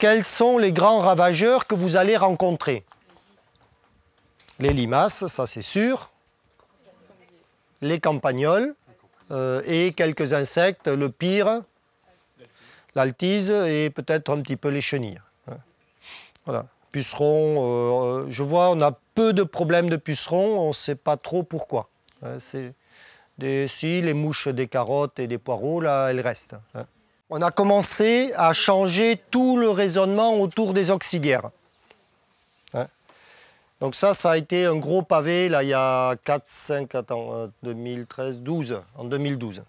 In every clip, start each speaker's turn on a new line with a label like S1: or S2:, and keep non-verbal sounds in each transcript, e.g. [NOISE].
S1: quels sont les grands ravageurs que vous allez rencontrer Les limaces, ça c'est sûr. Les campagnols euh, et quelques insectes, le pire, l'altise et peut-être un petit peu les chenilles. Hein. Voilà. Pucerons, euh, euh, je vois, on a peu de problèmes de pucerons, on ne sait pas trop pourquoi. Hein. Des, si les mouches des carottes et des poireaux, là, elles restent. Hein on a commencé à changer tout le raisonnement autour des auxiliaires. Hein. Donc ça, ça a été un gros pavé, là, il y a 4, 5, attends, 2013, euh, 12, en 2012.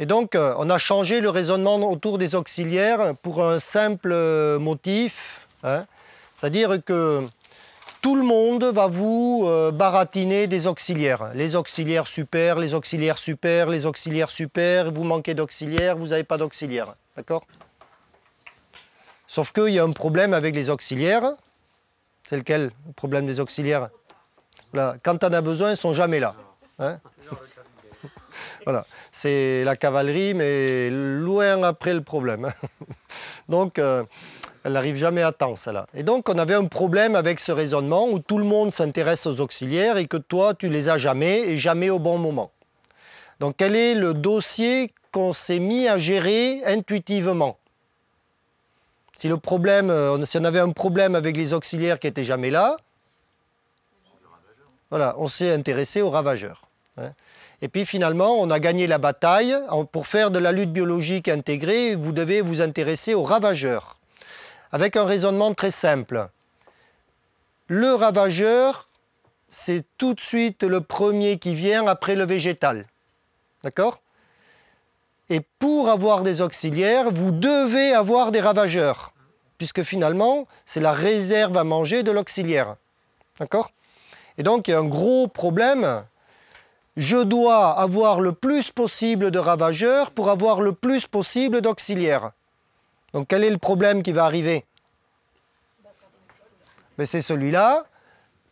S1: Et donc, euh, on a changé le raisonnement autour des auxiliaires pour un simple euh, motif, hein. c'est-à-dire que tout le monde va vous euh, baratiner des auxiliaires. Les auxiliaires super, les auxiliaires super, les auxiliaires super, vous manquez d'auxiliaires, vous n'avez pas d'auxiliaires. D'accord Sauf qu'il y a un problème avec les auxiliaires. C'est lequel le problème des auxiliaires voilà. Quand on a besoin, ils ne sont jamais là. Hein [LAUGHS] voilà, c'est la cavalerie, mais loin après le problème. Hein. [LAUGHS] Donc, euh, elle n'arrive jamais à temps, celle-là. Et donc, on avait un problème avec ce raisonnement où tout le monde s'intéresse aux auxiliaires et que toi, tu les as jamais et jamais au bon moment. Donc, quel est le dossier qu'on s'est mis à gérer intuitivement si, le problème, euh, si on avait un problème avec les auxiliaires qui n'étaient jamais là, voilà, on s'est intéressé aux ravageurs. Hein. Et puis finalement, on a gagné la bataille. Pour faire de la lutte biologique intégrée, vous devez vous intéresser aux ravageurs avec un raisonnement très simple. Le ravageur, c'est tout de suite le premier qui vient après le végétal. D'accord Et pour avoir des auxiliaires, vous devez avoir des ravageurs, puisque finalement, c'est la réserve à manger de l'auxiliaire. D'accord Et donc, il y a un gros problème. Je dois avoir le plus possible de ravageurs pour avoir le plus possible d'auxiliaires. Donc quel est le problème qui va arriver Mais ben, c'est celui-là,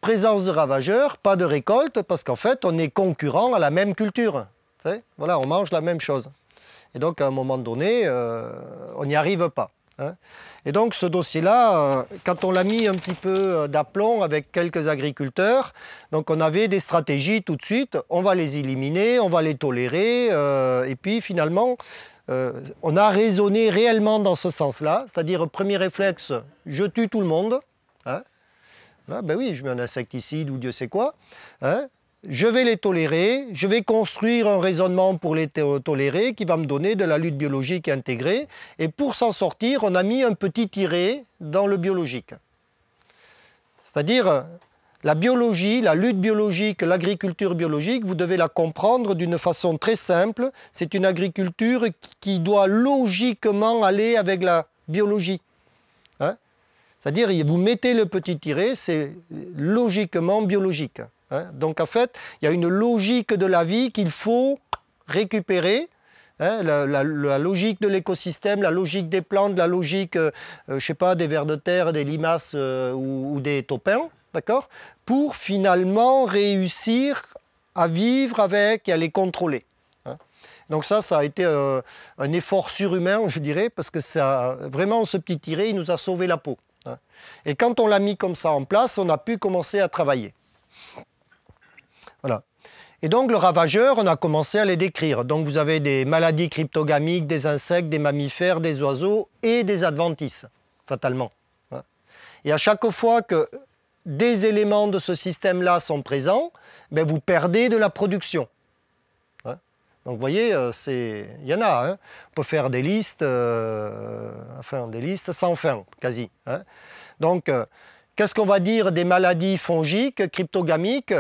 S1: présence de ravageurs, pas de récolte, parce qu'en fait on est concurrent à la même culture. Voilà, on mange la même chose. Et donc à un moment donné, euh, on n'y arrive pas. Hein. Et donc ce dossier-là, euh, quand on l'a mis un petit peu euh, d'aplomb avec quelques agriculteurs, donc on avait des stratégies tout de suite, on va les éliminer, on va les tolérer, et puis finalement, euh, on a raisonné réellement dans ce sens-là, c'est-à-dire premier réflexe, je tue tout le monde. Hein. Ah, ben oui, je mets un insecticide ou Dieu sait quoi. Hein. je vais les tolérer, je vais construire un raisonnement pour les tolérer qui va me donner de la lutte biologique intégrée. Et pour s'en sortir, on a mis un petit tiré dans le biologique. C'est-à-dire, la biologie, la lutte biologique, l'agriculture biologique, vous devez la comprendre d'une façon très simple. C'est une agriculture qui doit logiquement aller avec la biologie. Hein. C'est-à-dire, vous mettez le petit tiré, c'est logiquement biologique. Hein. Donc en fait, il y a une logique de la vie qu'il faut récupérer. Hein. la, logique de l'écosystème, la logique des plantes, la logique, euh, je sais pas, des vers de terre, des limaces euh, ou, des topins d'accord Pour finalement réussir à vivre avec et à les contrôler. Hein. Donc ça, ça a été euh, un effort surhumain, je dirais, parce que ça, vraiment, ce petit tiré, il nous a sauvé la peau. Hein. et quand on l'a mis comme ça en place, on a pu commencer à travailler. Voilà. Et donc le ravageur, on a commencé à les décrire. Donc vous avez des maladies cryptogamiques, des insectes, des mammifères, des oiseaux et des adventices, fatalement. Hein. Et à chaque fois que des éléments de ce système-là sont présents, mais ben, vous perdez de la production. Hein? Donc vous voyez, euh, il y en a. Hein. On peut faire des listes, euh, enfin, des listes sans fin, quasi. Hein. Donc, euh, qu'est-ce qu'on va dire des maladies fongiques, cryptogamiques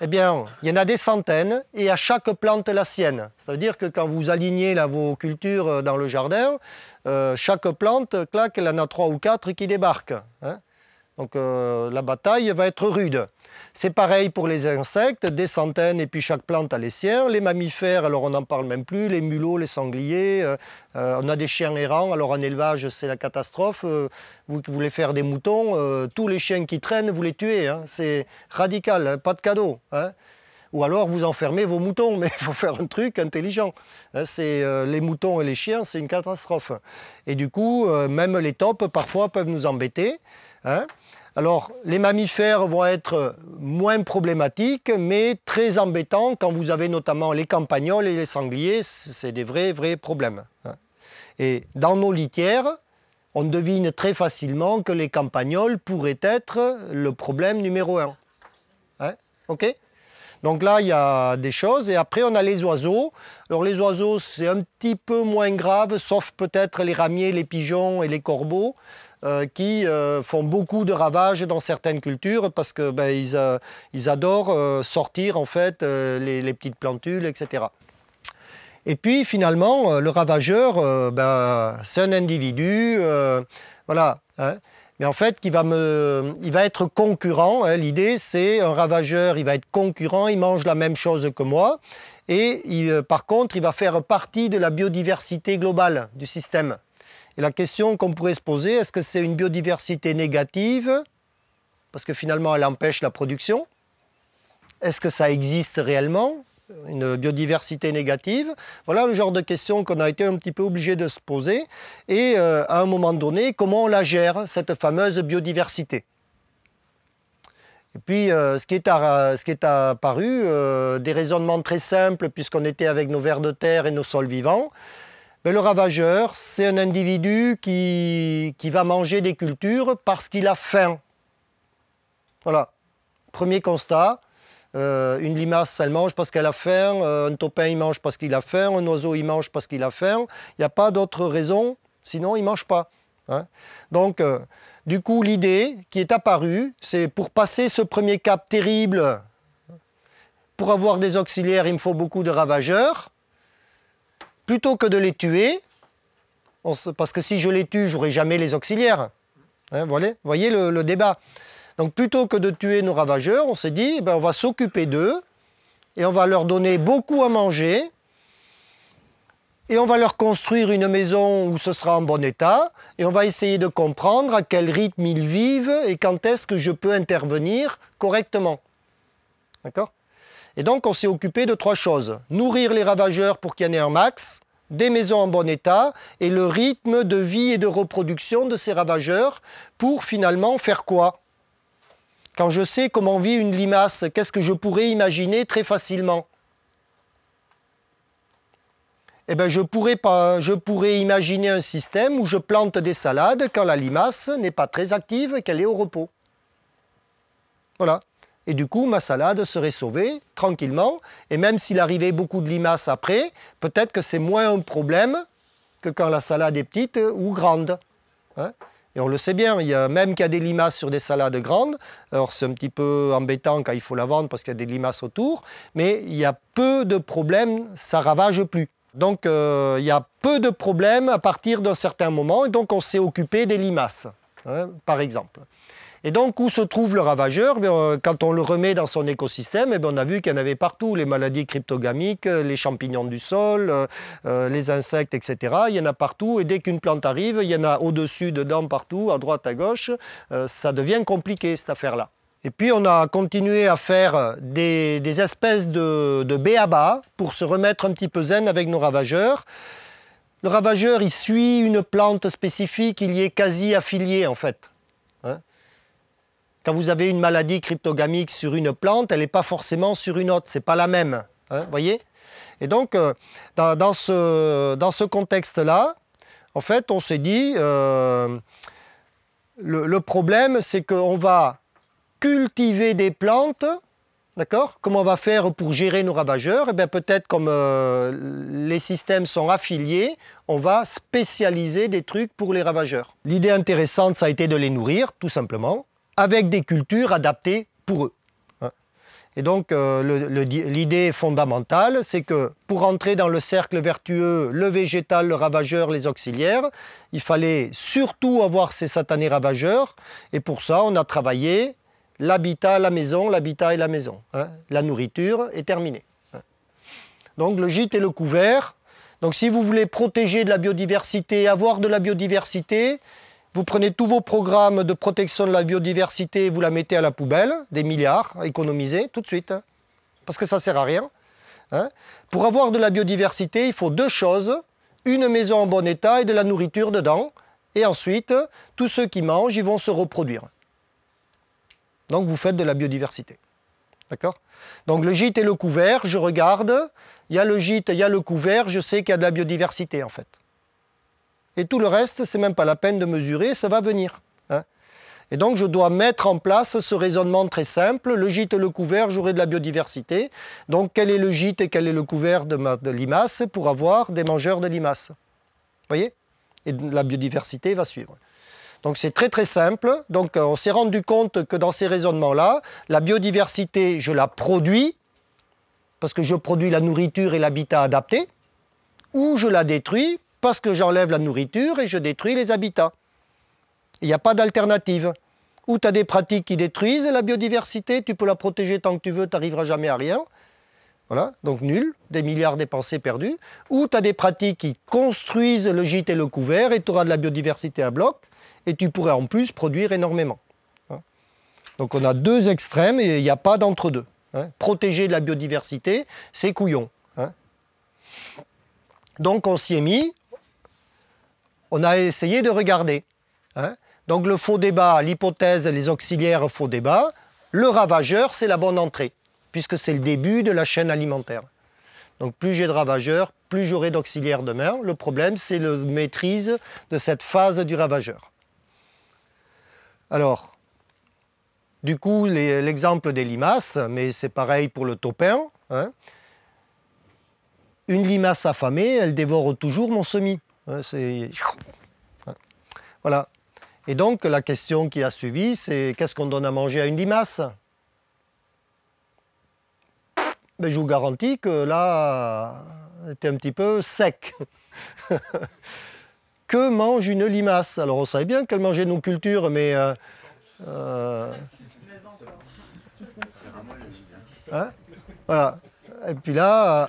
S1: eh bien, il y en a des centaines et à chaque plante la sienne. cest à dire que quand vous alignez vos cultures dans le jardin, chaque plante, claque, elle en a trois ou quatre qui débarquent. Donc euh, la bataille va être rude. C'est pareil pour les insectes, des centaines, et puis chaque plante a les siens. Les mammifères, alors on n'en parle même plus, les mulots, les sangliers. Euh, euh, on a des chiens errants, alors en élevage, c'est la catastrophe. vous voulez faire des moutons, tous les chiens qui traînent, vous les tuez. Hein. C'est radical, hein. pas de cadeau. Hein. Ou alors vous enfermez vos moutons, [LAUGHS] mais il faut faire un truc intelligent. c'est les moutons et les chiens, c'est une catastrophe. Et du coup, même les tops, parfois, peuvent nous embêter. Alors, les mammifères vont être moins problématiques, mais très embêtants quand vous avez notamment les campagnols et les sangliers. C'est des vrais, vrais problèmes. Hein. Et dans nos litières, on devine très facilement que les campagnols pourraient être le problème numéro un. Hein, OK donc là, il y a des choses. Et après, on a les oiseaux. Alors les oiseaux, c'est un petit peu moins grave, sauf peut-être les ramiers, les pigeons et les corbeaux. Euh, qui euh, font beaucoup de ravages dans certaines cultures parce que ben, euh, ils, adorent sortir en fait les, petites plantules, etc. Et puis finalement, le ravageur, ben, c'est un individu, voilà. Hein. mais en fait, il va, me, il va être concurrent. Hein. L'idée, c'est un ravageur, il va être concurrent, il mange la même chose que moi. Et par contre, il va faire partie de la biodiversité globale du système. Et la question qu'on pourrait se poser, est-ce que c'est une biodiversité négative parce que finalement elle empêche la production Est-ce que ça existe réellement une biodiversité négative Voilà le genre de questions qu'on a été un petit peu obligé de se poser. Et euh, à un moment donné, comment on la gère, cette fameuse biodiversité et puis, euh, ce, qui est apparu, euh, des raisonnements très simples, puisqu'on était avec nos vers de terre et nos sols vivants, le ravageur, c'est un individu qui, va manger des cultures parce qu'il a faim. Voilà. Premier constat. Euh, une limace, elle mange parce qu'elle a faim. Euh, un topin, il mange parce qu'il a faim. Un oiseau, il mange parce qu'il a faim. Il n'y a pas d'autre raison, sinon il ne mange pas. Hein. Donc, euh, du coup, l'idée qui est apparue, c'est pour passer ce premier cap terrible, pour avoir des auxiliaires, il me faut beaucoup de ravageurs plutôt que de les tuer, parce que si je les tue, j'aurai jamais les auxiliaires. Hein, Vous voyez le, débat. Donc plutôt que de tuer nos ravageurs, on s'est dit, eh ben, on va s'occuper d'eux et on va leur donner beaucoup à manger et on va leur construire une maison où ce sera en bon état, et on va essayer de comprendre à quel rythme ils vivent et quand est-ce que je peux intervenir correctement. D'accord et donc on s'est occupé de trois choses. Nourrir les ravageurs pour qu'il y en ait un max, des maisons en bon état et le rythme de vie et de reproduction de ces ravageurs pour finalement faire quoi Quand je sais comment vit une limace, qu'est-ce que je pourrais imaginer très facilement eh bien, je, pourrais je pourrais imaginer un système où je plante des salades quand la limace n'est pas très active et qu'elle est au repos. Voilà. Et du coup, ma salade serait sauvée tranquillement. Et même s'il arrivait beaucoup de limaces après, peut-être que c'est moins un problème que quand la salade est petite ou grande. Hein. et on le sait bien, même qu'il y a des limaces sur des salades grandes, alors c'est un petit peu embêtant quand il faut la vendre parce qu'il y a des limaces autour, mais il y a peu de problèmes, ça ravage plus. Donc euh, il y a peu de problèmes à partir d'un certain moment, et donc on s'est occupé des limaces, hein, par exemple. Et donc, où se trouve le ravageur eh euh, Quand on le remet dans son écosystème, eh on a vu qu'il y en avait partout, les maladies cryptogamiques, euh, les champignons du sol, euh, les insectes, etc. Il y en a partout, et dès qu'une plante arrive, il y en a au-dessus, dedans, partout, à droite, à gauche. Ça devient compliqué, cette affaire-là. Et puis on a continué à faire des, espèces de, à bas pour se remettre un petit peu zen avec nos ravageurs. Le ravageur, il suit une plante spécifique, il y est quasi affilié en fait. Quand vous avez une maladie cryptogamique sur une plante, elle n'est pas forcément sur une autre, ce n'est pas la même. Hein, voyez Et donc, euh, dans, ce, contexte-là, en fait, on s'est dit, euh, le, problème, c'est qu'on va cultiver des plantes D'accord Comment on va faire pour gérer nos ravageurs et eh bien, peut-être comme euh, les systèmes sont affiliés, on va spécialiser des trucs pour les ravageurs. L'idée intéressante, ça a été de les nourrir, tout simplement avec des cultures adaptées pour eux. Hein. Et donc euh, l'idée fondamentale, c'est que pour entrer dans le cercle vertueux, le végétal, le ravageur, les auxiliaires, il fallait surtout avoir ces satanés ravageurs. Et pour ça, on a travaillé l'habitat, la maison, l'habitat et la maison. Hein. La nourriture est terminée. Hein. Donc le gîte et le couvert. Donc si vous voulez protéger de la biodiversité, avoir de la biodiversité, vous prenez tous vos programmes de protection de la biodiversité vous la mettez à la poubelle, des milliards économisés tout de suite, hein. parce que ça ne sert à rien. Hein. Pour avoir de la biodiversité, il faut deux choses, une maison en bon état et de la nourriture dedans, et ensuite, tous ceux qui mangent, ils vont se reproduire. Donc vous faites de la biodiversité. D'accord Donc le gîte et le couvert, je regarde, il y a le gîte, il y a le couvert, je sais qu'il y a de la biodiversité en fait. Et tout le reste, c'est même pas la peine de mesurer, ça va venir. Hein. Et donc, je dois mettre en place ce raisonnement très simple. Le gîte et le couvert, j'aurai de la biodiversité. Donc, quel est le gîte et quel est le couvert de, ma, limaces pour avoir des mangeurs de limaces Vous voyez Et la biodiversité va suivre. Donc, c'est très très simple. Donc, euh, on s'est rendu compte que dans ces raisonnements-là, la biodiversité, je la produis, parce que je produis la nourriture et l'habitat adapté, ou je la détruis parce que j'enlève la nourriture et je détruis les habitats. Il n'y a pas d'alternative. Ou tu as des pratiques qui détruisent la biodiversité, tu peux la protéger tant que tu veux, tu n'arriveras jamais à rien. Voilà, donc nul, des milliards dépensés perdus. Ou tu as des pratiques qui construisent le gîte et le couvert et tu auras de la biodiversité à bloc et tu pourrais en plus produire énormément. Hein. Donc on a deux extrêmes et il n'y a pas d'entre-deux. Hein. Protéger de la biodiversité, c'est couillon. Hein. Donc on s'y est mis, on a essayé de regarder. Hein. Donc le faux débat, l'hypothèse, les auxiliaires faux débat, le ravageur, c'est la bonne entrée, puisque c'est le début de la chaîne alimentaire. Donc plus j'ai de ravageurs, plus j'aurai d'auxiliaires demain. Le problème, c'est la maîtrise de cette phase du ravageur. Alors, du coup, l'exemple des limaces, mais c'est pareil pour le taupin. Hein. Une limace affamée, elle dévore toujours mon semis c'est... Voilà. Et donc la question qui a suivi, c'est qu'est-ce qu'on donne à manger à une limace Mais ben, je vous garantis que là, c'était un petit peu sec. [LAUGHS] que mange une limace Alors on savait bien qu'elle mangeait nos cultures, mais... Euh, euh, hein voilà. Et puis là... Euh,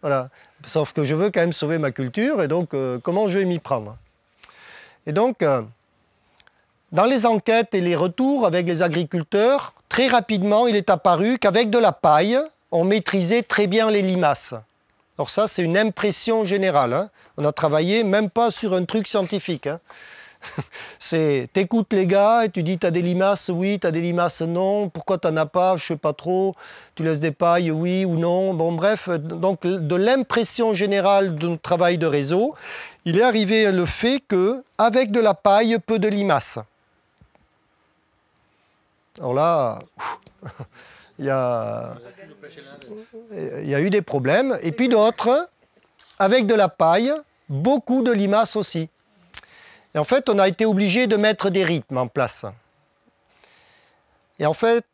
S1: voilà. Sauf que je veux quand même sauver ma culture, et donc euh, comment je vais m'y prendre Et donc, euh, dans les enquêtes et les retours avec les agriculteurs, très rapidement, il est apparu qu'avec de la paille, on maîtrisait très bien les limaces. Alors ça, c'est une impression générale. Hein. On a travaillé même pas sur un truc scientifique. Hein. [LAUGHS] c'est t'écoutes les gars et tu dis t'as des limaces, oui, t'as des limaces, non, pourquoi t'en as pas, je sais pas trop, tu laisses des pailles, oui ou non. Bon, bref, euh, donc de l'impression générale de notre travail de réseau, il est arrivé le fait que, avec de la paille, peu de limaces. Alors là, [LAUGHS] il il y a eu des problèmes. Et puis d'autres, avec de la paille, beaucoup de limaces aussi. Et en fait, on a été obligé de mettre des rythmes en place. Et en fait,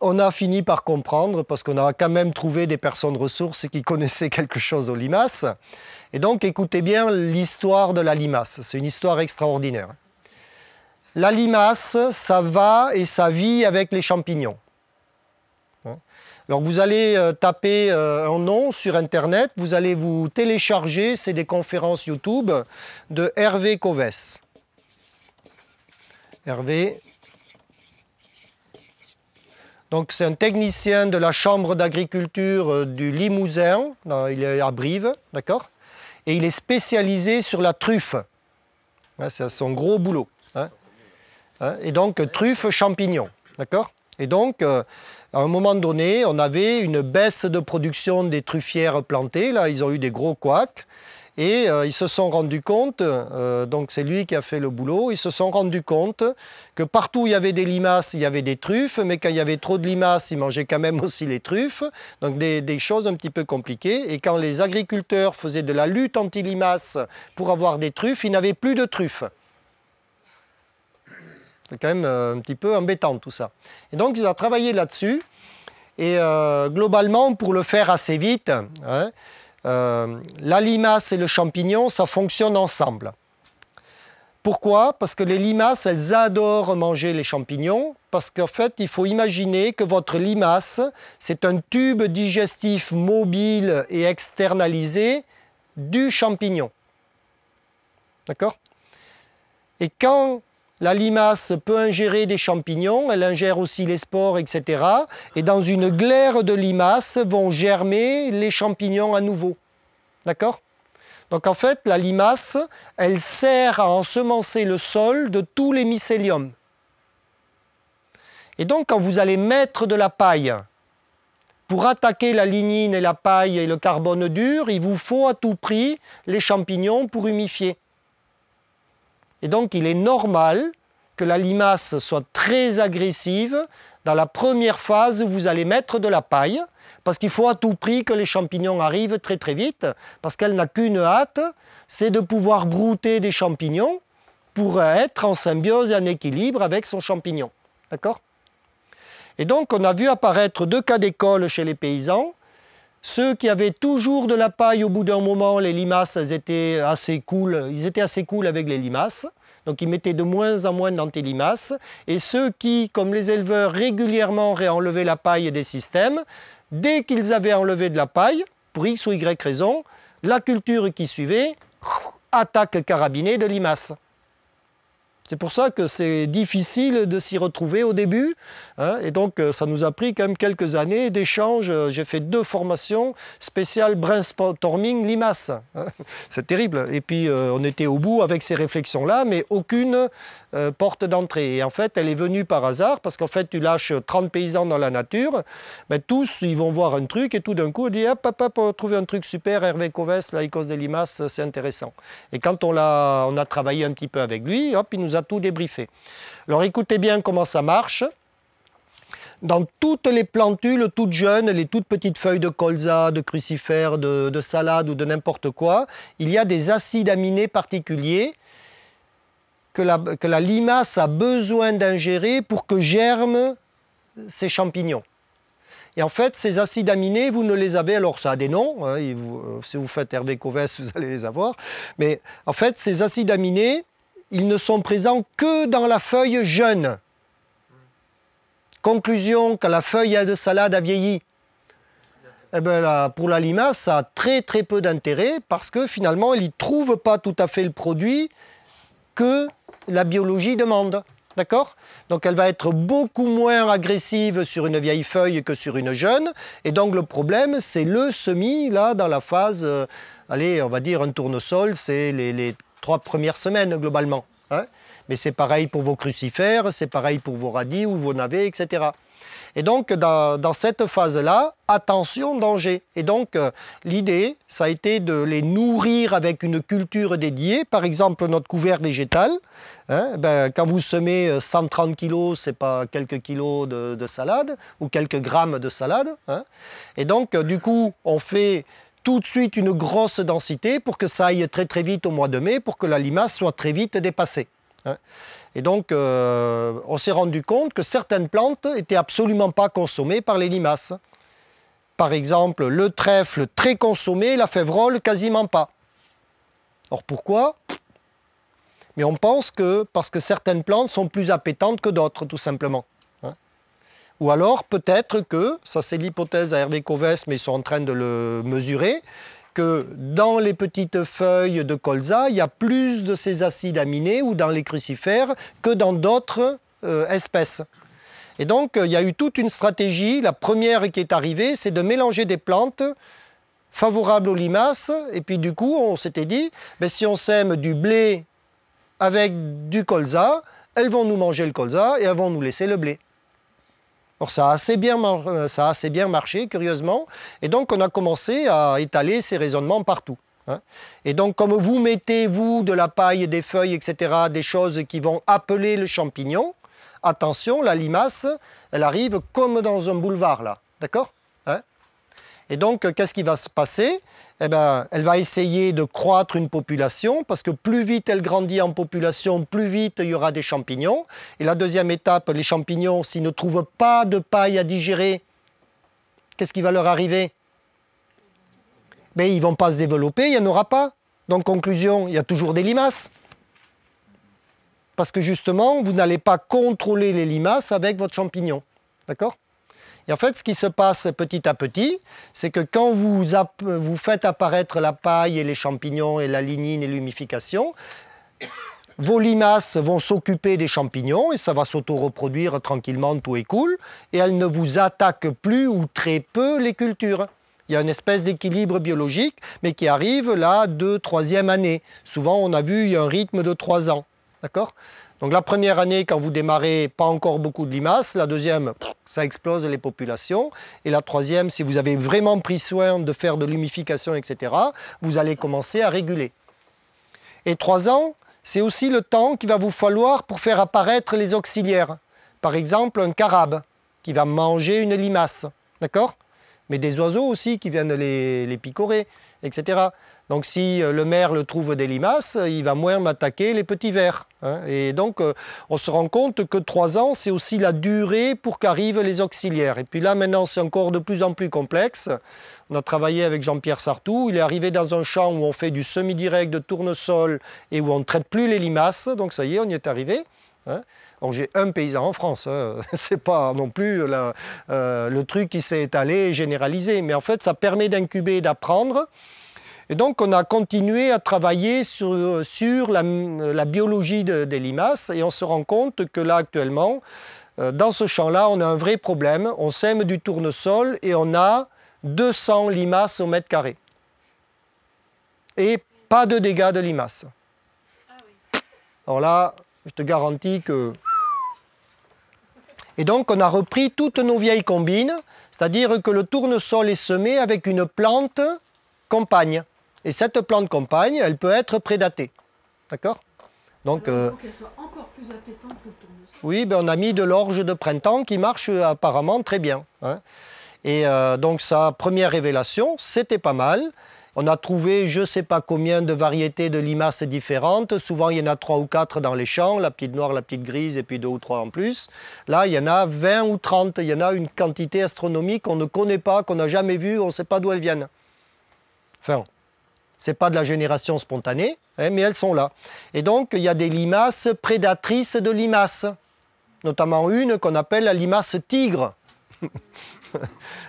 S1: on a fini par comprendre, parce qu'on a quand même trouvé des personnes ressources qui connaissaient quelque chose aux limaces. Et donc, écoutez bien l'histoire de la limace. C'est une histoire extraordinaire. La limace, ça va et ça vit avec les champignons. Alors vous allez euh, taper euh, un nom sur Internet, vous allez vous télécharger, c'est des conférences YouTube de Hervé Coves. Hervé. Donc c'est un technicien de la Chambre d'agriculture euh, du Limousin, il est à Brive, d'accord Et il est spécialisé sur la truffe. Hein, c'est son gros boulot. Hein. Hein, et donc truffe, champignon, d'accord Et donc à un moment donné, on avait une baisse de production des truffières plantées. Là, ils ont eu des gros couacs. Et euh, ils se sont rendus compte, euh, donc c'est lui qui a fait le boulot, ils se sont rendus compte que partout où il y avait des limaces, il y avait des truffes, mais quand il y avait trop de limaces, ils mangeaient quand même aussi les truffes. Donc des choses un petit peu compliquées. Et quand les agriculteurs faisaient de la lutte anti-limaces pour avoir des truffes, ils n'avaient plus de truffes. C'est quand même euh, un petit peu embêtant tout ça. Et donc, ils ont travaillé là-dessus. Et euh, globalement, pour le faire assez vite, hein, euh, la limace et le champignon, ça fonctionne ensemble. Pourquoi Parce que les limaces, elles adorent manger les champignons, parce qu'en fait, il faut imaginer que votre limace, c'est un tube digestif mobile et externalisé du champignon. D'accord Et quand la limace peut ingérer des champignons, elle ingère aussi les spores, etc. Et dans une glaire de limace vont germer les champignons à nouveau. D'accord donc en fait, la limace, elle sert à ensemencer le sol de tous les mycéliums. Et donc quand vous allez mettre de la paille, pour attaquer la lignine et la paille et le carbone dur, il vous faut à tout prix les champignons pour humifier. Et donc il est normal que la limace soit très agressive dans la première phase vous allez mettre de la paille, parce qu'il faut à tout prix que les champignons arrivent très très vite, parce qu'elle n'a qu'une hâte, c'est de pouvoir brouter des champignons pour être en symbiose et en équilibre avec son champignon. D'accord Et donc on a vu apparaître deux cas d'école chez les paysans, ceux qui avaient toujours de la paille au bout d'un moment, les limaces, étaient assez cool. Ils étaient assez cool avec les limaces. Donc ils mettaient de moins en moins d'antilimaces. Et ceux qui, comme les éleveurs, régulièrement réenlevaient la paille des systèmes, dès qu'ils avaient enlevé de la paille, pour X ou Y raison, la culture qui suivait, attaque carabinée de limaces. C'est pour ça que c'est difficile de s'y retrouver au début. Hein. et donc, euh, ça nous a pris quand même quelques années d'échanges. Euh, j'ai fait deux formations spéciales brainstorming torming limaces. Hein. [LAUGHS] c'est terrible. Et puis, euh, on était au bout avec ces réflexions-là, mais aucune porte d'entrée. Et en fait, elle est venue par hasard, parce qu'en fait, tu lâches 30 paysans dans la nature. Mais tous, ils vont voir un truc, et tout d'un coup, on dit Hop, hop, hop, on trouvé un truc super, Hervé Covès, la cause des limaces, c'est intéressant. Et quand on, a, on a travaillé un petit peu avec lui, hop, il nous a tout débriefé. Alors écoutez bien comment ça marche. Dans toutes les plantules, toutes jeunes, les toutes petites feuilles de colza, de crucifère, de, salade ou de n'importe quoi, il y a des acides aminés particuliers que la, limace a besoin d'ingérer pour que germent ces champignons. Et en fait, ces acides aminés, vous ne les avez, alors ça a des noms, hein, euh, si vous faites Hervé Covès, [LAUGHS] vous allez les avoir, mais en fait, ces acides aminés, ils ne sont présents que dans la feuille jeune. Conclusion, quand la feuille de salade a vieilli, eh ben là, pour la limace, ça a très très peu d'intérêt parce que finalement, elle n'y trouve pas tout à fait le produit que la biologie demande. D'accord Donc elle va être beaucoup moins agressive sur une vieille feuille que sur une jeune. Et donc le problème, c'est le semis, là, dans la phase, euh, allez, on va dire un tournesol, c'est les trois premières semaines globalement. Hein. Mais c'est pareil pour vos crucifères, c'est pareil pour vos radis ou vos navets, etc. Et donc, dans, cette phase-là, attention, danger. Et donc, euh, l'idée, ça a été de les nourrir avec une culture dédiée. Par exemple, notre couvert végétal. Hein, ben, quand vous semez 130 euh, kilos, c'est pas quelques kilos de, salade ou quelques grammes de salade. Hein. Et donc, euh, du coup, on fait tout de suite une grosse densité pour que ça aille très très vite au mois de mai, pour que la limace soit très vite dépassée. Hein. Et donc, euh, on s'est rendu compte que certaines plantes n'étaient absolument pas consommées par les limaces. Par exemple, le trèfle très consommé, la févrole quasiment pas. Or pourquoi Mais on pense que parce que certaines plantes sont plus appétantes que d'autres, tout simplement. Ou alors peut-être que, ça c'est l'hypothèse à Hervé Coves, mais ils sont en train de le mesurer, que dans les petites feuilles de colza, il y a plus de ces acides aminés ou dans les crucifères que dans d'autres euh, espèces. Et donc il y a eu toute une stratégie. La première qui est arrivée, c'est de mélanger des plantes favorables aux limaces. Et puis du coup, on s'était dit, mais ben, si on sème du blé avec du colza, elles vont nous manger le colza et elles vont nous laisser le blé. Or, ça a, assez bien euh, ça bien marché, curieusement. Et donc, on a commencé à étaler ces raisonnements partout. Hein. Et donc, comme vous mettez, vous, de la paille, des feuilles, etc., des choses qui vont appeler le champignon, attention, la limace, elle arrive comme dans un boulevard, là. D'accord et donc, euh, qu'est-ce qui va se passer eh ben, Elle va essayer de croître une population, parce que plus vite elle grandit en population, plus vite il y aura des champignons. Et la deuxième étape, les champignons, s'ils ne trouvent pas de paille à digérer, qu'est-ce qui va leur arriver Mais ben, ils ne vont pas se développer, il n'y en aura pas. Donc, conclusion, il y a toujours des limaces. Parce que justement, vous n'allez pas contrôler les limaces avec votre champignon. D'accord et en fait, ce qui se passe petit à petit, c'est que quand vous, faites apparaître la paille et les champignons et la lignine et l'humification, vos limaces vont s'occuper des champignons et ça va s'auto-reproduire tranquillement, tout est cool, et elles ne vous attaquent plus ou très peu les cultures. Il y a une espèce d'équilibre biologique, mais qui arrive là de troisième année. Souvent, on a vu, il y a un rythme de trois ans. D'accord donc la première année, quand vous démarrez, pas encore beaucoup de limaces. La deuxième, ça explose les populations. Et la troisième, si vous avez vraiment pris soin de faire de l'humification, etc., vous allez commencer à réguler. Et trois ans, c'est aussi le temps qu'il va vous falloir pour faire apparaître les auxiliaires. Par exemple, un carabe qui va manger une limace. D'accord mais des oiseaux aussi qui viennent les, picorer, etc. Donc si euh, le maire le trouve des limaces, euh, il va moins m'attaquer les petits vers. Hein. Et donc euh, on se rend compte que trois ans, c'est aussi la durée pour qu'arrivent les auxiliaires. Et puis là maintenant, c'est encore de plus en plus complexe. On a travaillé avec Jean-Pierre Sartou. Il est arrivé dans un champ où on fait du semi-direct de tournesol et où on ne traite plus les limaces. Donc ça y est, on y est arrivé. Hein. j'ai un paysan en France, Ce hein. [LAUGHS] c'est pas non plus euh, le truc qui s'est étalé et généralisé, mais en fait ça permet d'incuber, d'apprendre. Et donc on a continué à travailler sur, la, biologie des limaces et on se rend compte que là actuellement, euh, dans ce champ-là, on a un vrai problème. On sème du tournesol et on a 200 limaces au mètre carré. Et pas de dégâts de limaces. Ah Alors là, je te garantis que. Et donc, on a repris toutes nos vieilles combines, c'est-à-dire que le tournesol est semé avec une plante compagne. Et cette plante compagne, elle peut être prédatée. D'accord Donc. Euh, encore plus le Oui, ben, on a mis de l'orge de printemps qui marche apparemment très bien. Hein. Et euh, donc, sa première révélation, c'était pas mal. On a trouvé je ne sais pas combien de variétés de limaces différentes. Souvent, il y en a trois ou quatre dans les champs, la petite noire, la petite grise et puis deux ou trois en plus. Là, il y en a 20 ou 30. Il y en a une quantité astronomique qu'on ne connaît pas, qu'on n'a jamais vue, on ne sait pas d'où elles viennent. Enfin, c'est pas de la génération spontanée, hein, mais elles sont là. Et donc, il y a des limaces prédatrices de limaces, notamment une qu'on appelle la limace tigre. [LAUGHS]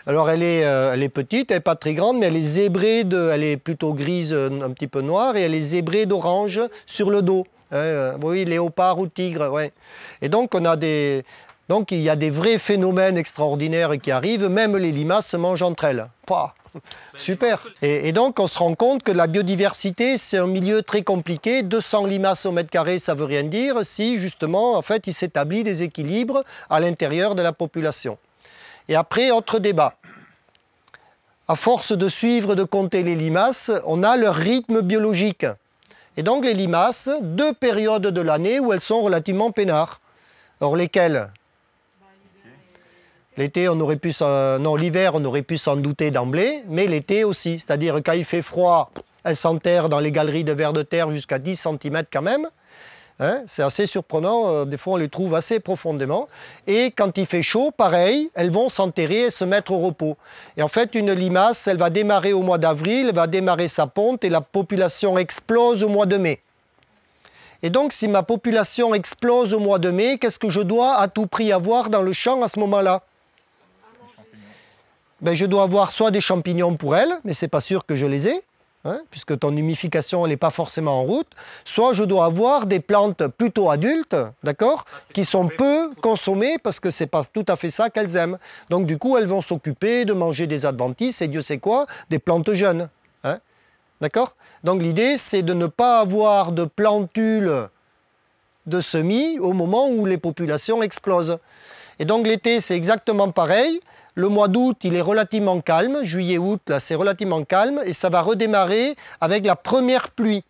S1: Alors euh, elle est, petite, elle n'est pas très grande, mais elle est zébrée, elle est plutôt grise, euh, un petit peu noire, et elle est zébrée d'orange sur le dos. Euh, oui, léopard ou tigre, ouais. Et donc donc il y a des vrais phénomènes extraordinaires qui arrivent, même les limaces se mangent entre elles. Pouah bah, Super. Et, donc, on se rend compte que la biodiversité, c'est un milieu très compliqué. 200 limaces au mètre carré, ça veut rien dire si, justement, en fait, il s'établit des équilibres à l'intérieur de la population et après, autre débat. À force de suivre, de compter les limaces, on a leur rythme biologique. Et donc les limaces, deux périodes de l'année où elles sont relativement peinards. Or lesquelles L'été, on aurait pu non l'hiver, on aurait pu s'en douter d'emblée, mais l'été aussi, c'est-à-dire quand il fait froid, elles s'enterrent dans les galeries de vers de terre jusqu'à 10 cm quand même. Hein, c'est assez surprenant, euh, des fois on les trouve assez profondément. Et quand il fait chaud, pareil, elles vont s'enterrer et se mettre au repos. Et en fait, une limace, elle va démarrer au mois d'avril, elle va démarrer sa ponte et la population explose au mois de mai. Et donc, si ma population explose au mois de mai, qu'est-ce que je dois à tout prix avoir dans le champ à ce moment-là ben, Je dois avoir soit des champignons pour elle, mais c'est pas sûr que je les ai, Hein, puisque ton humification n'est pas forcément en route, soit je dois avoir des plantes plutôt adultes, d'accord, ah, qui sont peu consommées parce que ce n'est pas tout à fait ça qu'elles aiment. Donc du coup, elles vont s'occuper de manger des adventices et Dieu sait quoi, des plantes jeunes, hein, d'accord. Donc l'idée, c'est de ne pas avoir de plantules de semis au moment où les populations explosent. Et donc l'été, c'est exactement pareil. Le mois d'août, il est relativement calme. Juillet-août, là, c'est relativement calme. Et ça va redémarrer avec la première pluie.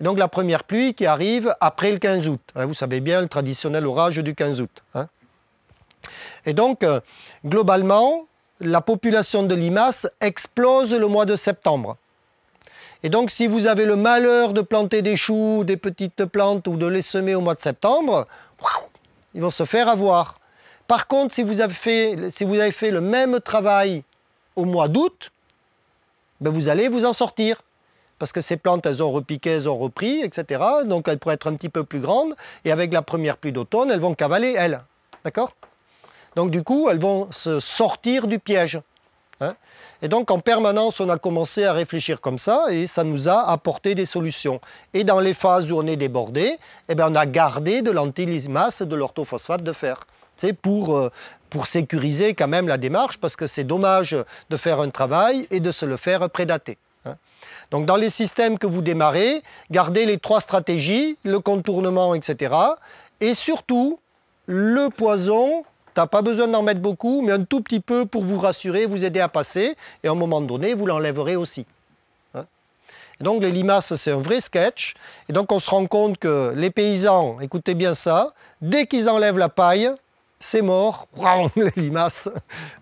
S1: Et donc la première pluie qui arrive après le 15 août. Hein, vous savez bien le traditionnel orage du 15 août. Hein. et donc, euh, globalement, la population de limaces explose le mois de septembre. Et donc, si vous avez le malheur de planter des choux, des petites plantes ou de les semer au mois de septembre, ils vont se faire avoir. Par contre, si vous avez fait, le même travail au mois d'août, ben, vous allez vous en sortir. Parce que ces plantes, elles ont repiqué, elles ont repris, etc. Donc elles pourraient être un petit peu plus grandes. Et avec la première pluie d'automne, elles vont cavaler, elles. D'accord Donc du coup, elles vont se sortir du piège. Hein. et donc en permanence, on a commencé à réfléchir comme ça et ça nous a apporté des solutions. Et dans les phases où on est débordé, eh ben, on a gardé de l'antilimace, de l'orthophosphate de fer pour, euh, pour sécuriser quand même la démarche, parce que c'est dommage de faire un travail et de se le faire prédater. Hein. Donc dans les systèmes que vous démarrez, gardez les trois stratégies, le contournement, etc. Et surtout, le poison, tu n'as pas besoin d'en mettre beaucoup, mais un tout petit peu pour vous rassurer, vous aider à passer, et à un moment donné, vous l'enlèverez aussi. Hein. donc les limaces, c'est un vrai sketch. Et donc on se rend compte que les paysans, écoutez bien ça, dès qu'ils enlèvent la paille, c'est mort, [LAUGHS] les limaces,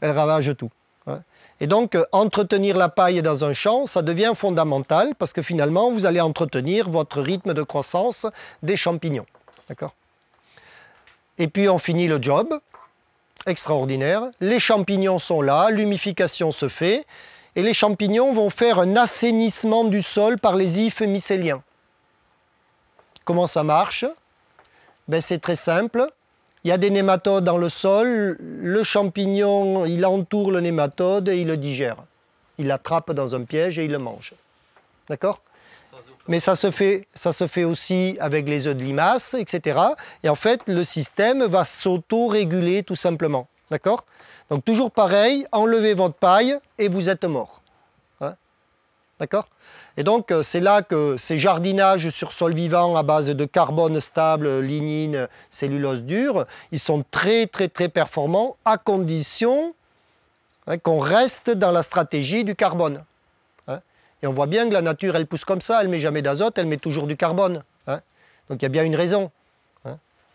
S1: elles ravagent tout. Hein. Et donc, euh, entretenir la paille dans un champ, ça devient fondamental parce que finalement, vous allez entretenir votre rythme de croissance des champignons. D'accord Et puis, on finit le job. Extraordinaire. Les champignons sont là, l'humification se fait, et les champignons vont faire un assainissement du sol par les ifs mycéliens. Comment ça marche ben, C'est très simple. Il y a des nématodes dans le sol, le champignon, il entoure le nématode et il le digère. Il l'attrape dans un piège et il le mange. D'accord mais ça se, fait, ça se fait aussi avec les œufs de limaces, etc. Et en fait, le système va s'auto-réguler tout simplement. D'accord Donc toujours pareil, enlevez votre paille et vous êtes mort. Hein D'accord et donc, euh, c'est là que ces jardinages sur sol vivant à base de carbone stable, lignine, cellulose dure, ils sont très, très, très performants à condition hein, qu'on reste dans la stratégie du carbone. Hein. Et on voit bien que la nature, elle pousse comme ça, elle ne met jamais d'azote, elle met toujours du carbone. Hein. Donc, il y a bien une raison.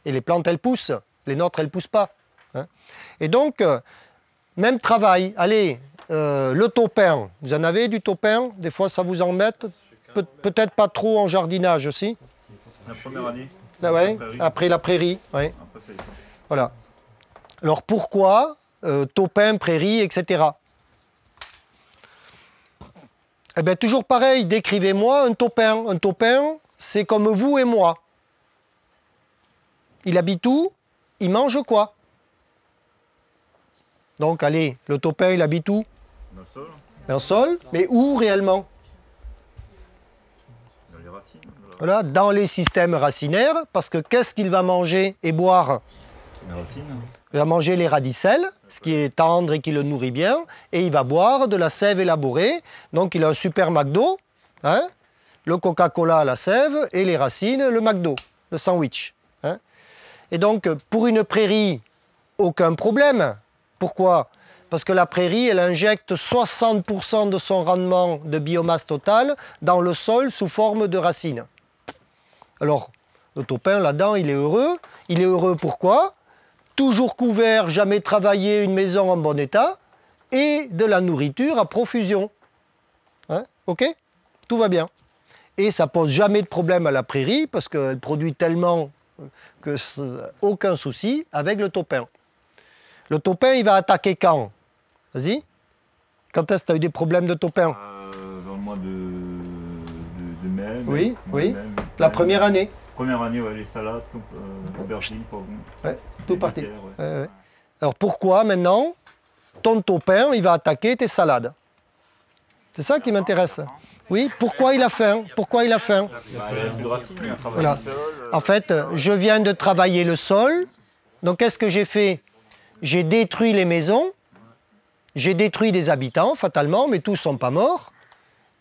S1: Et les plantes, elles poussent. Les nôtres, elles ne poussent pas. Et donc, euh, même travail. Allez, euh, le taupin, vous en avez du topin Des fois, ça vous en met Peut-être pas trop en jardinage aussi La première année ah Après la prairie, Voilà. Alors pourquoi euh, taupin, prairie, etc. Eh bien, toujours pareil, décrivez-moi un taupin. Un topin, c'est comme vous et moi. Il habite où Il mange quoi Donc, allez, le topin, il habite où un sol mais où réellement Dans les racines. Voilà, dans les systèmes racinaires, parce que qu'est-ce qu'il va manger et boire Les racines. Il va manger les radicelles, ce qui est tendre et qui le nourrit bien, et il va boire de la sève élaborée. Donc il a un super McDo, hein le Coca-Cola la sève et les racines, le McDo, le sandwich. Hein et donc pour une prairie, aucun problème. Pourquoi parce que la prairie, elle injecte 60% de son rendement de biomasse totale dans le sol sous forme de racines. Alors, le topin là-dedans, il est heureux. Il est heureux pourquoi Toujours couvert, jamais travaillé, une maison en bon état, et de la nourriture à profusion. Hein OK Tout va bien. Et ça pose jamais de problème à la prairie, parce qu'elle produit tellement que aucun souci avec le topin. Le topin, il va attaquer quand Vas-y. Quand est-ce que tu as eu des problèmes de taupin euh, Dans le mois de, mai. Oui, oui. la première année. Première année, ouais, les salades, euh, aubergines, Ouais, tout parti. Alors pourquoi maintenant ton topin, il va attaquer tes salades C'est ça qui m'intéresse. Oui, pourquoi il a faim Pourquoi il a faim voilà. En fait, je viens de travailler le sol. Donc qu'est-ce que j'ai fait J'ai détruit les maisons j'ai détruit des habitants, fatalement, mais tous ne sont pas morts.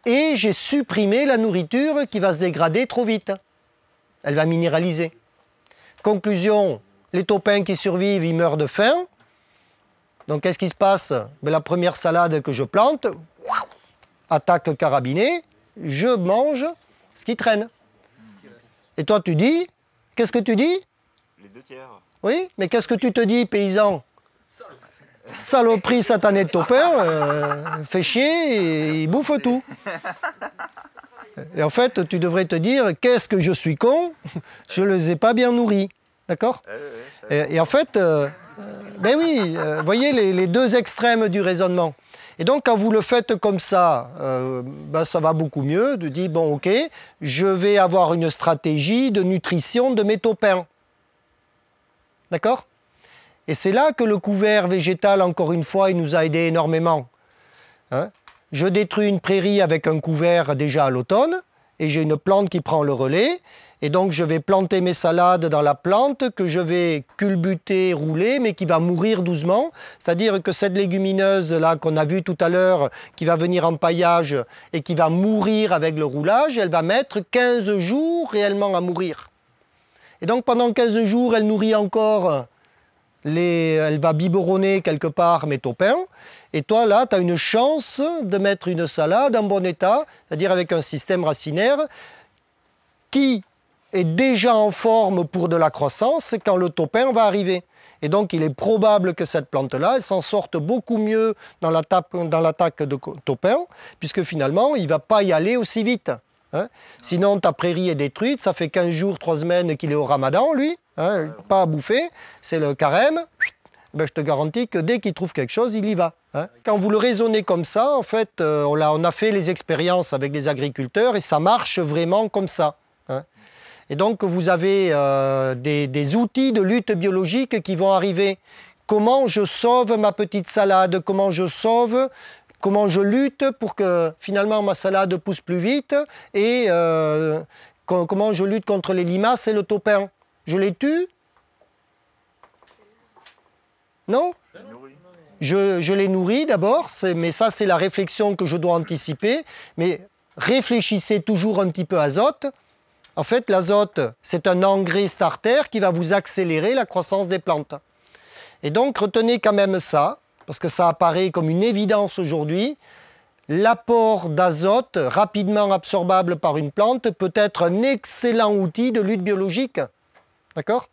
S1: Et j'ai supprimé la nourriture qui va se dégrader trop vite. Elle va minéraliser. Conclusion, les taupins qui survivent, ils meurent de faim. Donc qu'est-ce qui se passe ben, La première salade que je plante, attaque carabinée, je mange ce qui traîne. Et toi tu dis, qu'est-ce que tu dis Les deux tiers. Oui, mais qu'est-ce que tu te dis, paysan Saloperie satanée de ton père, euh, chier et il bouffe tout. Et en fait, tu devrais te dire, qu'est-ce que je suis con Je ne les ai pas bien nourris. D'accord et, en fait, euh, euh, ben oui, voyez les, deux extrêmes du raisonnement. Et donc, quand vous le faites comme ça, ben, ça va beaucoup mieux de dire, bon, ok, je vais avoir une stratégie de nutrition de mes taupins. D'accord et c'est là que le couvert végétal, encore une fois, il nous a aidé énormément. Hein. je détruis une prairie avec un couvert déjà à l'automne, et j'ai une plante qui prend le relais. Et donc je vais planter mes salades dans la plante que je vais culbuter, rouler, mais qui va mourir doucement. C'est-à-dire que cette légumineuse là qu'on a vue tout à l'heure, qui va venir en paillage et qui va mourir avec le roulage, elle va mettre 15 jours réellement à mourir. Et donc pendant 15 jours, elle nourrit encore elle va biberonner quelque part mes topins. Et toi, là, tu as une chance de mettre une salade en bon état, c'est-à-dire avec un système racinaire qui est déjà en forme pour de la croissance quand le topin va arriver. Et donc, il est probable que cette plante-là s'en sorte beaucoup mieux dans l'attaque de topin, puisque finalement, il ne va pas y aller aussi vite. Hein. Sinon, ta prairie est détruite, ça fait 15 jours, 3 semaines qu'il est au ramadan, lui. Hein, pas à bouffer, c'est le carême. Eh ben, je te garantis que dès qu'il trouve quelque chose, il y va. Hein. Quand vous le raisonnez comme ça, en fait, euh, on, a, fait les expériences avec les agriculteurs et ça marche vraiment comme ça. Hein. Et donc, vous avez euh, des, outils de lutte biologique qui vont arriver. Comment je sauve ma petite salade Comment je sauve Comment je lutte pour que finalement ma salade pousse plus vite Et euh, comment je lutte contre les limaces et le topin je les tue Non je, les nourris d'abord, mais ça c'est la réflexion que je dois anticiper. Mais réfléchissez toujours un petit peu azote. En fait, l'azote, c'est un engrais starter qui va vous accélérer la croissance des plantes. Et donc, retenez quand même ça, parce que ça apparaît comme une évidence aujourd'hui. L'apport d'azote, rapidement absorbable par une plante, peut être un excellent outil de lutte biologique. D'accord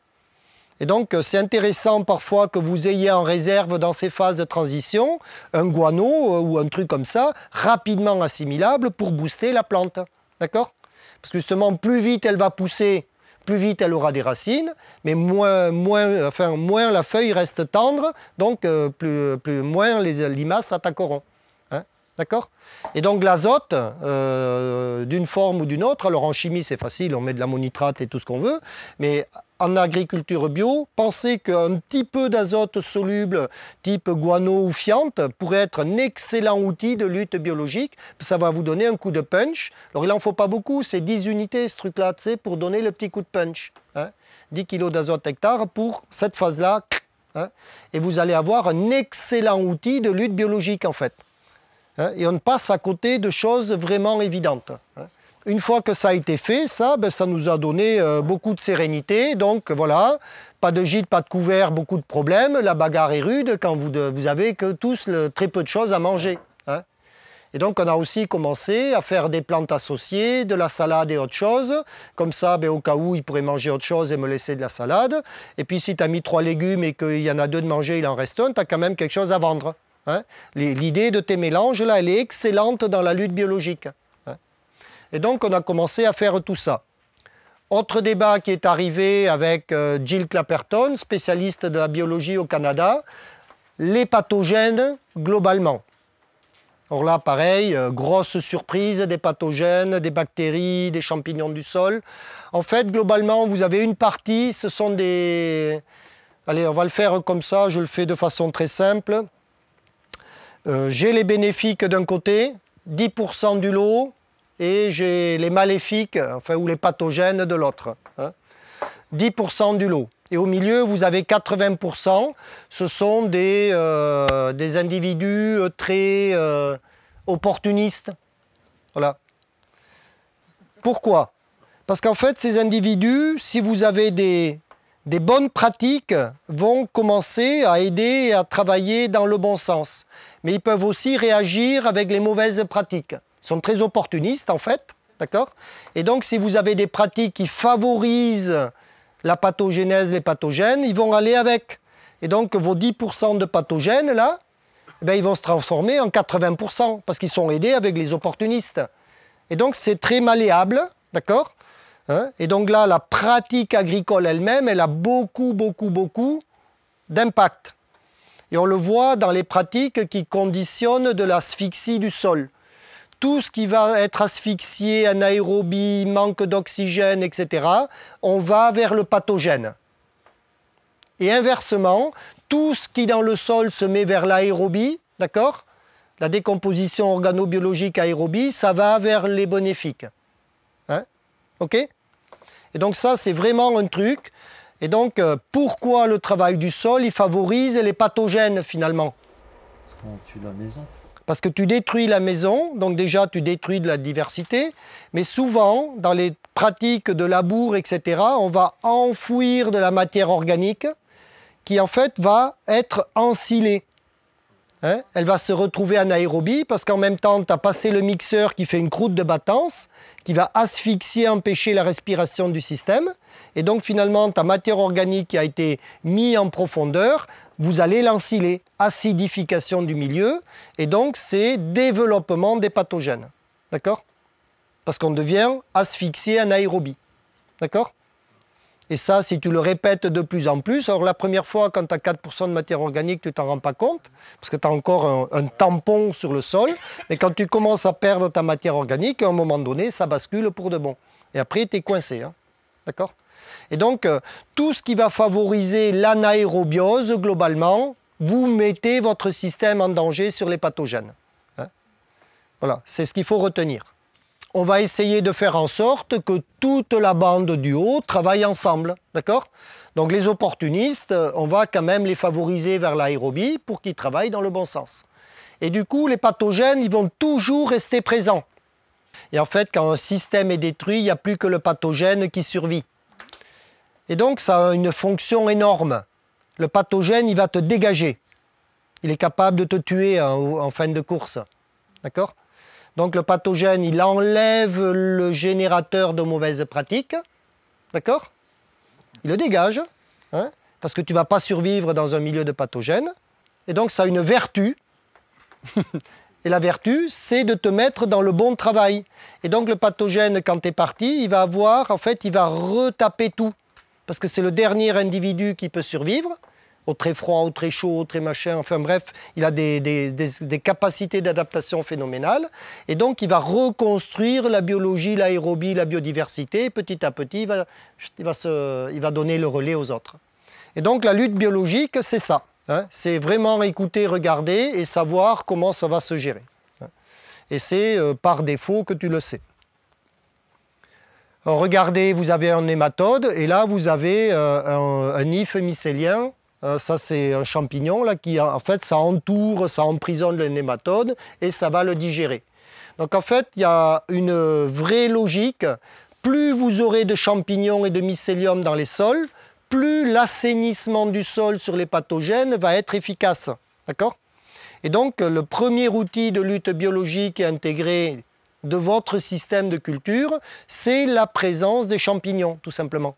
S1: et donc, euh, c'est intéressant parfois que vous ayez en réserve dans ces phases de transition un guano euh, ou un truc comme ça, rapidement assimilable pour booster la plante. D'accord Parce que justement, plus vite elle va pousser, plus vite elle aura des racines, mais moins, la feuille reste tendre, donc euh, plus, moins les limaces s'attaqueront. D'accord Et donc l'azote, euh, d'une forme ou d'une autre, alors en chimie c'est facile, on met de l'ammonitrate et tout ce qu'on veut, mais en agriculture bio, pensez qu'un petit peu d'azote soluble type guano ou fiente pourrait être un excellent outil de lutte biologique. Ça va vous donner un coup de punch. Alors il n'en faut pas beaucoup, c'est 10 unités ce truc-là, tu pour donner le petit coup de punch. 10 hein. kg d'azote hectare pour cette phase-là. Hein. et vous allez avoir un excellent outil de lutte biologique en fait. Hein, et on passe à côté de choses vraiment évidentes. Hein. Une fois que ça a été fait, ça, ben, ça nous a donné euh, beaucoup de sérénité. Donc voilà, pas de gîte, pas de couvert, beaucoup de problèmes. La bagarre est rude quand vous, avez que tous très peu de choses à manger. Hein. Et donc on a aussi commencé à faire des plantes associées, de la salade et autre chose. Comme ça, ben, au cas où, il pourrait manger autre chose et me laisser de la salade. Et puis si tu as mis trois légumes et qu'il y en a deux de manger, il en reste un, tu as quand même quelque chose à vendre. Hein. L'idée de tes mélanges, là, elle est excellente dans la lutte biologique. Hein. Et donc, on a commencé à faire tout ça. Autre débat qui est arrivé avec euh, Jill Clapperton, spécialiste de la biologie au Canada, les pathogènes globalement. Or là, pareil, euh, grosse surprise, des pathogènes, des bactéries, des champignons du sol. En fait, globalement, vous avez une partie, ce sont des... Allez, on va le faire comme ça, je le fais de façon très simple. Euh, j'ai les bénéfiques d'un côté, 10% du lot, et j'ai les maléfiques, enfin, ou les pathogènes de l'autre. 10% hein. du lot. Et au milieu, vous avez 80%, ce sont des, euh, individus euh, très opportunistes. Voilà. Pourquoi Parce qu'en fait, ces individus, si vous avez des des bonnes pratiques vont commencer à aider à travailler dans le bon sens. Mais ils peuvent aussi réagir avec les mauvaises pratiques. Ils sont très opportunistes en fait, d'accord Et donc si vous avez des pratiques qui favorisent la pathogénèse, les pathogènes, ils vont aller avec. Et donc vos 10% de pathogènes là, eh ben, ils vont se transformer en 80% parce qu'ils sont aidés avec les opportunistes. Et donc c'est très malléable, d'accord Hein? et donc là, la pratique agricole elle-même, elle a beaucoup, beaucoup, beaucoup d'impact. Et on le voit dans les pratiques qui conditionnent de l'asphyxie du sol. Tout ce qui va être asphyxié, anaérobie, manque d'oxygène, etc., on va vers le pathogène. Et inversement, tout ce qui dans le sol se met vers l'aérobie, d'accord La décomposition organobiologique aérobie, ça va vers les bénéfiques. Hein? OK et donc ça, c'est vraiment un truc. Et donc, euh, pourquoi le travail du sol, il favorise les pathogènes finalement Parce qu'on tue la maison. Parce que tu détruis la maison, donc déjà tu détruis de la diversité, mais souvent dans les pratiques de labour, etc., on va enfouir de la matière organique qui en fait va être ensilée. Hein? elle va se retrouver en anaérobie parce qu'en même temps, tu as passé le mixeur qui fait une croûte de battance, qui va asphyxier, empêcher la respiration du système. Et donc finalement, ta matière organique qui a été mise en profondeur, vous allez l'ensiler. Acidification du milieu. Et donc, c'est développement des pathogènes. D'accord Parce qu'on devient asphyxié anaérobie. D'accord et ça, si tu le répètes de plus en plus, alors la première fois, quand tu as 4% de matière organique, tu t'en rends pas compte, parce que tu as encore un, tampon sur le sol, mais quand tu commences à perdre ta matière organique, à un moment donné, ça bascule pour de bon. Et après, tu es coincé. Hein. D'accord Et donc, euh, tout ce qui va favoriser l'anaérobiose, globalement, vous mettez votre système en danger sur les pathogènes. Hein. voilà, c'est ce qu'il faut retenir on va essayer de faire en sorte que toute la bande du haut travaille ensemble. D'accord Donc les opportunistes, euh, on va quand même les favoriser vers l'aérobie pour qu'ils travaillent dans le bon sens. Et du coup, les pathogènes, ils vont toujours rester présents. Et en fait, quand un système est détruit, il n'y a plus que le pathogène qui survit. Et donc, ça a une fonction énorme. Le pathogène, il va te dégager. Il est capable de te tuer en, en fin de course. D'accord donc le pathogène, il enlève le générateur de mauvaises pratiques, d'accord Il le dégage, hein, parce que tu ne vas pas survivre dans un milieu de pathogènes. Et donc ça a une vertu. [LAUGHS] et la vertu, c'est de te mettre dans le bon travail. Et donc le pathogène, quand tu es parti, il va avoir, en fait, il va retaper tout. Parce que c'est le dernier individu qui peut survivre au très froid, au très chaud, au très machin. Enfin bref, il a des, capacités d'adaptation phénoménales. Et donc, il va reconstruire la biologie, l'aérobie, la biodiversité. petit à petit, il va, donner le relais aux autres. Et donc, la lutte biologique, c'est ça. Hein. C'est vraiment écouter, regarder et savoir comment ça va se gérer. Hein. Et c'est euh, par défaut que tu le sais. regardez, vous avez un hématode, et là, vous avez euh, un, un if mycélien euh, ça, c'est un champignon là, qui, en fait, ça entoure, ça emprisonne le nématode et ça va le digérer. Donc, en fait, il y a une vraie logique. Plus vous aurez de champignons et de mycélium dans les sols, plus l'assainissement du sol sur les pathogènes va être efficace. D'accord Et donc, le premier outil de lutte biologique et intégré de votre système de culture, c'est la présence des champignons, tout simplement.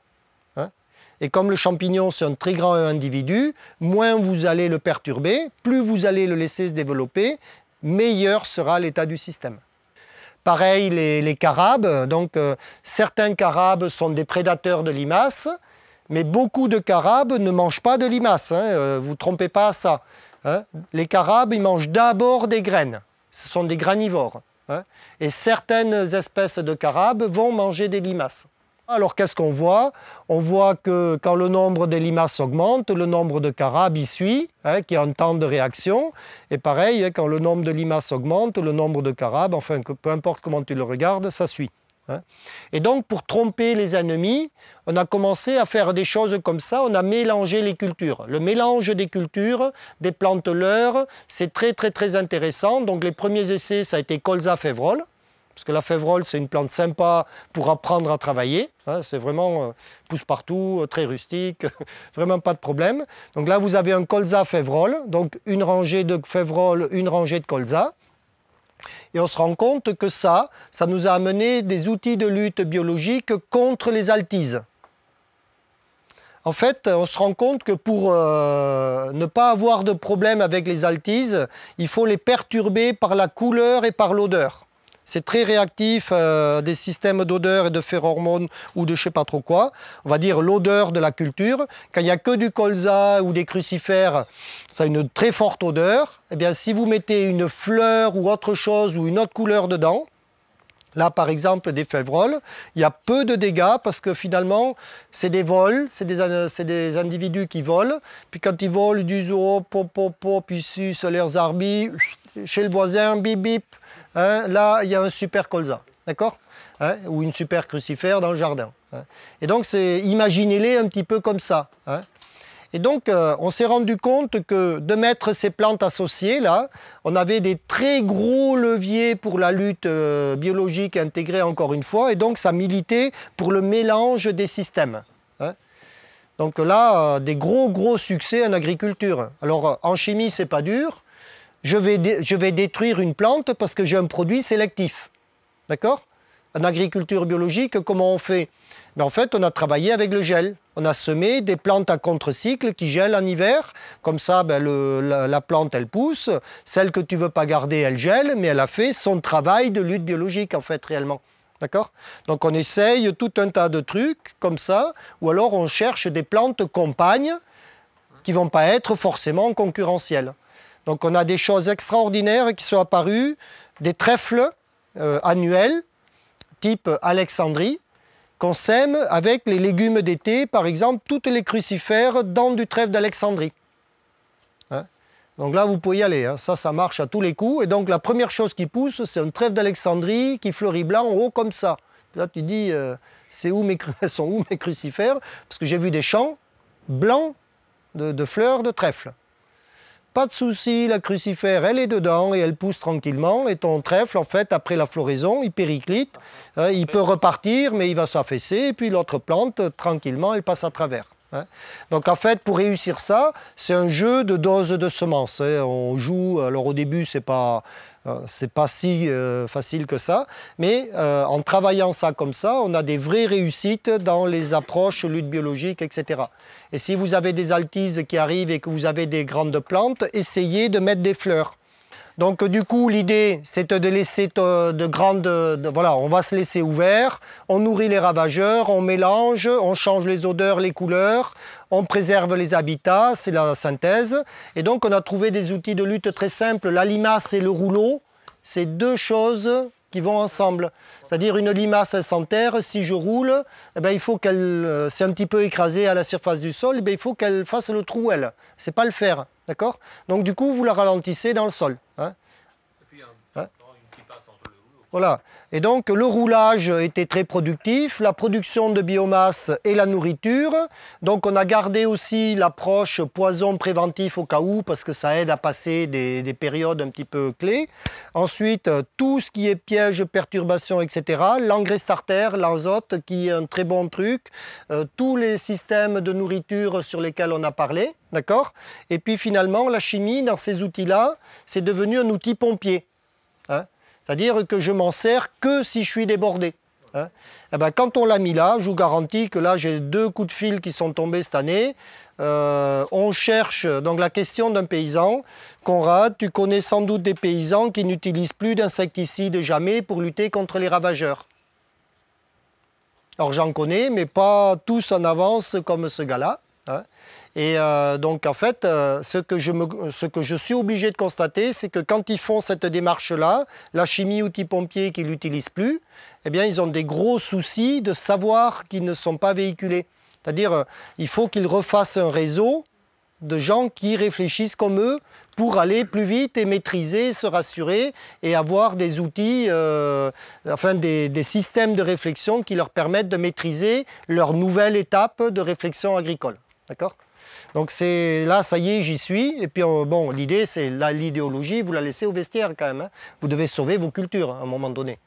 S1: Et comme le champignon, c'est un très grand individu, moins vous allez le perturber, plus vous allez le laisser se développer, meilleur sera l'état du système. Pareil, les, carabes. Donc, euh, certains carabes sont des prédateurs de limaces, mais beaucoup de carabes ne mangent pas de limaces. Hein. Euh, vous trompez pas ça. Hein. Les carabes, ils mangent d'abord des graines. Ce sont des granivores. Hein. Et certaines espèces de carabes vont manger des limaces. Alors qu'est-ce qu'on voit On voit que quand le nombre des limaces augmente, le nombre de carabes y suit, hein, qui a un temps de réaction. Et pareil, hein, quand le nombre de limaces augmente, le nombre de carabes, enfin que, peu importe comment tu le regardes, ça suit. Hein. Et donc pour tromper les ennemis, on a commencé à faire des choses comme ça, on a mélangé les cultures. Le mélange des cultures, des plantes leurres, c'est très très très intéressant. Donc les premiers essais, ça a été colza-févrole parce que la févrole, c'est une plante sympa pour apprendre à travailler. Hein. c'est vraiment euh, pousse-partout, euh, très rustique, [LAUGHS] vraiment pas de problème. Donc là, vous avez un colza févrole, donc une rangée de févrole, une rangée de colza. Et on se rend compte que ça, ça nous a amené des outils de lutte biologique contre les altises. En fait, on se rend compte que pour euh, ne pas avoir de problème avec les altises, il faut les perturber par la couleur et par l'odeur. C'est très réactif, euh, des systèmes d'odeur et de phéromones ou de je sais pas trop quoi. On va dire l'odeur de la culture. Quand il n'y a que du colza ou des crucifères, ça a une très forte odeur. Eh bien, si vous mettez une fleur ou autre chose ou une autre couleur dedans, Là, par exemple, des févroles, il y a peu de dégâts parce que finalement, c'est des vols, c'est des, individus qui volent. Puis quand ils volent, ils disent Oh, po, po, po, puis leurs arbis, chez le voisin, bip bip. Hein, là, il y a un super colza, d'accord hein, Ou une super crucifère dans le jardin. Hein. Et donc, imaginez-les un petit peu comme ça. Et donc, euh, on s'est rendu compte que de mettre ces plantes associées, là, on avait des très gros leviers pour la lutte euh, biologique intégrée, encore une fois, et donc ça militait pour le mélange des systèmes. Donc là, euh, des gros, gros succès en agriculture. Alors, en chimie, c'est pas dur, je vais, détruire une plante parce que j'ai un produit sélectif. D'accord En agriculture biologique, comment on fait ben, en fait, on a travaillé avec le gel. On a semé des plantes à contre-cycle qui gèlent en hiver. Comme ça, ben, la, plante, elle pousse. Celle que tu ne veux pas garder, elle gèle, mais elle a fait son travail de lutte biologique, en fait, réellement. D'accord Donc, on essaye tout un tas de trucs comme ça, ou alors on cherche des plantes compagnes qui ne vont pas être forcément concurrentielles. Donc on a des choses extraordinaires qui sont apparues, des trèfles euh, annuels, type Alexandrie, qu'on sème avec les légumes d'été, par exemple, toutes les crucifères dans du trèfle d'Alexandrie. Hein? donc là, vous pouvez y aller, hein. ça, ça marche à tous les coups. Et donc la première chose qui pousse, c'est un trèfle d'Alexandrie qui fleurit blanc en haut comme ça. là, tu dis, euh, c'est où mes, [LAUGHS] sont où mes crucifères Parce que j'ai vu des champs blancs de fleurs de trèfle pas de souci, la crucifère, elle est dedans et elle pousse tranquillement. Et ton trèfle, en fait, après la floraison, il périclite, hein, il peut repartir, mais il va s'affaisser. Et puis l'autre plante, euh, tranquillement, elle passe à travers. Hein. Donc en fait, pour réussir ça, c'est un jeu de doses de semences. Hein. On joue, alors au début, c'est pas, n'est euh, pas si euh, facile que ça. Mais euh, en travaillant ça comme ça, on a des vraies réussites dans les approches lutte biologique, etc. Et si vous avez des altises qui arrivent et que vous avez des grandes plantes, essayez de mettre des fleurs. Donc du coup, l'idée, c'est de laisser de, grandes... voilà, on va se laisser ouvert, on nourrit les ravageurs, on mélange, on change les odeurs, les couleurs, on préserve les habitats, c'est la synthèse. Et donc, on a trouvé des outils de lutte très simples. La limace et le rouleau, c'est deux choses qui vont ensemble. C'est-à-dire une limace terre. si je roule, eh ben, il faut qu'elle euh, un petit peu écrasée à la surface du sol, eh ben, il faut qu'elle fasse le trou, elle. C'est pas le faire, d'accord Donc du coup, vous la ralentissez dans le sol. Voilà. Et donc le roulage était très productif, la production de biomasse et la nourriture. Donc on a gardé aussi l'approche poison préventif au cas où, parce que ça aide à passer des, périodes un petit peu clés. Ensuite, tout ce qui est piège, perturbation, etc. L'engrais starter, l'azote, qui est un très bon truc. Euh, tous les systèmes de nourriture sur lesquels on a parlé, d'accord Et puis finalement, la chimie, dans ces outils-là, c'est devenu un outil pompier. Hein. C'est-à-dire que je m'en sers que si je suis débordé. Hein. Eh ben, quand on l'a mis là, je vous garantis que là, j'ai deux coups de fil qui sont tombés cette année. Euh, on cherche donc la question d'un paysan. Conrad, tu connais sans doute des paysans qui n'utilisent plus d'insecticides jamais pour lutter contre les ravageurs. Alors j'en connais, mais pas tous en avance comme ce gars-là. Hein. Et euh, donc, en fait, euh, ce, que je suis obligé de constater, c'est que quand ils font cette démarche-là, la chimie outil pompiers, qu'ils n'utilisent plus, eh bien, ils ont des gros soucis de savoir qu'ils ne sont pas véhiculés. C'est-à-dire, euh, il faut qu'ils refassent un réseau de gens qui réfléchissent comme eux pour aller plus vite et maîtriser, se rassurer et avoir des outils, enfin des, des, systèmes de réflexion qui leur permettent de maîtriser leur nouvelle étape de réflexion agricole. D'accord donc c'est là, ça y est, j'y suis. Et puis bon, l'idée, c'est l'idéologie, vous la laissez au vestiaire quand même. Hein. Vous devez sauver vos cultures à un moment donné.